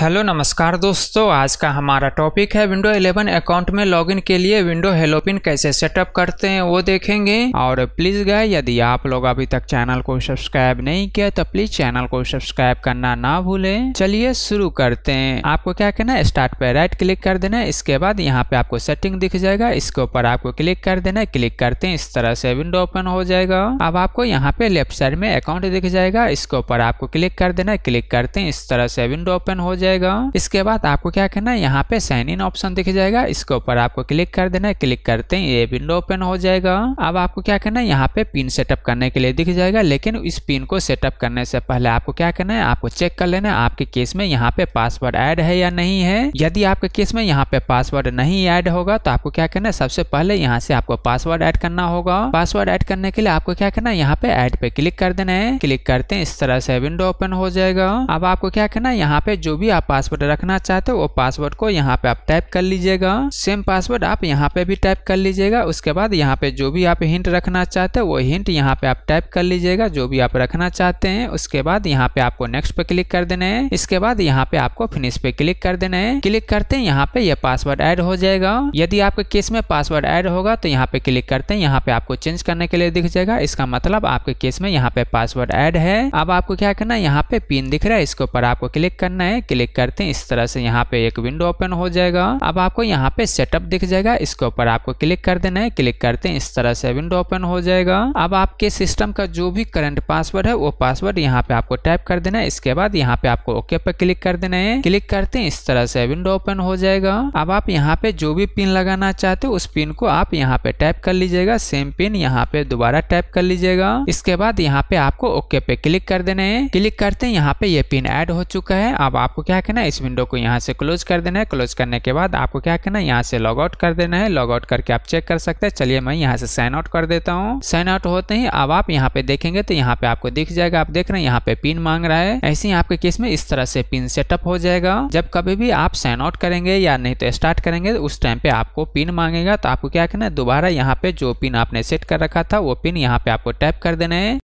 hello नमस्कार दोस्तों आज का हमारा टॉपिक है विंडो 11 अकाउंट में लॉगिन के लिए विंडो हेलोपिन कैसे सेटअप करते हैं वो देखेंगे और प्लीज गए यदि आप लोग अभी तक चैनल को सब्सक्राइब नहीं किया तो प्लीज चैनल को सब्सक्राइब करना ना भूलें चलिए शुरू करते हैं आपको क्या करना है स्टार्ट पे राइट क्लिक कर देना है इसके बाद यहाँ पे आपको सेटिंग दिख जाएगा इसके ऊपर आपको क्लिक कर देना है क्लिक करते हैं इस तरह से विंडो ओपन हो जाएगा अब आपको यहाँ पे लेफ्ट साइड में अकाउंट दिख जाएगा इसके ऊपर आपको क्लिक कर देना है क्लिक करते हैं इस तरह से विंडो ओपन हो जाएगा जाएगा इसके बाद आपको क्या करना है यहाँ पे साइन इन ऑप्शन दिख जाएगा इसके ऊपर आपको क्लिक कर देना है क्लिक करते ही ये विंडो ओपन हो जाएगा अब आपको क्या करना है यहाँ पे पिन सेटअप करने के लिए दिख जाएगा लेकिन इस पिन को सेटअप करने से पहले आपको क्या करना है आपको चेक कर लेना है आपके केस में यहाँ पे पासवर्ड एड है या नहीं है यदि आपके केस में यहाँ पे पासवर्ड नहीं एड होगा तो आपको क्या करना है सबसे पहले यहाँ से आपको पासवर्ड एड करना होगा पासवर्ड एड करने के लिए आपको क्या करना है यहाँ पे एड पे क्लिक कर देना है क्लिक करते हैं इस तरह से विंडो ओपन हो जाएगा अब आपको क्या करना है यहाँ पे जो भी आप पासवर्ड रखना चाहते हो वो पासवर्ड को यहाँ पे आप टाइप कर लीजिएगा सेम पासवर्ड आप यहाँ पे भी टाइप कर लीजिएगा उसके बाद यहाँ पे जो भी आप हिंट रखना चाहते हो वो हिंट यहाँ पे आप टाइप कर लीजिएगा जो भी आप रखना चाहते हैं उसके बाद यहाँ पे आपको नेक्स्ट पे क्लिक कर देना है इसके बाद यहाँ पे आपको फिनिश पे क्लिक कर देना है क्लिक करते हैं यहाँ पे पासवर्ड एड हो जाएगा यदि आपके केस में पासवर्ड एड होगा तो यहाँ पे क्लिक करते हैं यहाँ पे आपको चेंज करने के लिए दिख जाएगा इसका मतलब आपके केस में यहाँ पे पासवर्ड एड है अब आपको क्या करना है यहाँ पे पिन दिख रहा है इसके ऊपर आपको क्लिक करना है क्लिक क्लिक करते हैं इस तरह से यहाँ पे एक विंडो ओपन हो जाएगा अब आपको यहाँ पे सेटअप दिख जाएगा इसके ऊपर आपको क्लिक कर देना है क्लिक करते हैं इस तरह से विंडो ओपन हो जाएगा अब आपके सिस्टम का जो भी करंट पासवर्ड है वो पासवर्ड यहाँ पे आपको टाइप कर देना है इसके बाद यहाँ पे आपको ओके पे क्लिक कर देना है क्लिक करते हैं इस तरह से विंडो ओपन हो जाएगा अब आप यहाँ पे जो भी पिन लगाना चाहते हो उस पिन को आप यहाँ पे टाइप कर लीजिएगा सेम पिन यहाँ पे दोबारा टाइप कर लीजिएगा इसके बाद यहाँ पे आपको ओके पे क्लिक कर देना है क्लिक करते हैं यहाँ पे ये पिन ऐड हो चुका है अब आपको क्या क्या करना है इस विंडो को यहाँ से क्लोज कर देना है क्लोज करने के बाद आपको क्या करना है यहाँ से लॉग आउट कर देना है लॉग आउट करके आप चेक कर सकते हैं चलिए मैं यहाँ से साइन आउट कर देता हूँ साइन आउट होते ही अब आप यहाँ पे देखेंगे तो यहाँ पे आपको दिख जाएगा आप देख रहे हैं यहाँ पे पिन मांग रहा है ऐसे ही आपके केस में इस तरह से पिन सेटअप हो जाएगा जब कभी भी आप साइन आउट करेंगे या नहीं तो स्टार्ट करेंगे उस टाइम पे आपको पिन मांगेगा तो आपको क्या करना है दोबारा यहाँ पे जो पिन आपने सेट कर रखा था वो पिन यहाँ पे आपको टैप कर देना है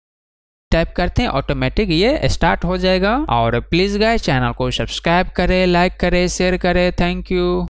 टाइप करते हैं ऑटोमेटिक ये स्टार्ट हो जाएगा और प्लीज गाय चैनल को सब्सक्राइब करें लाइक करें शेयर करें थैंक यू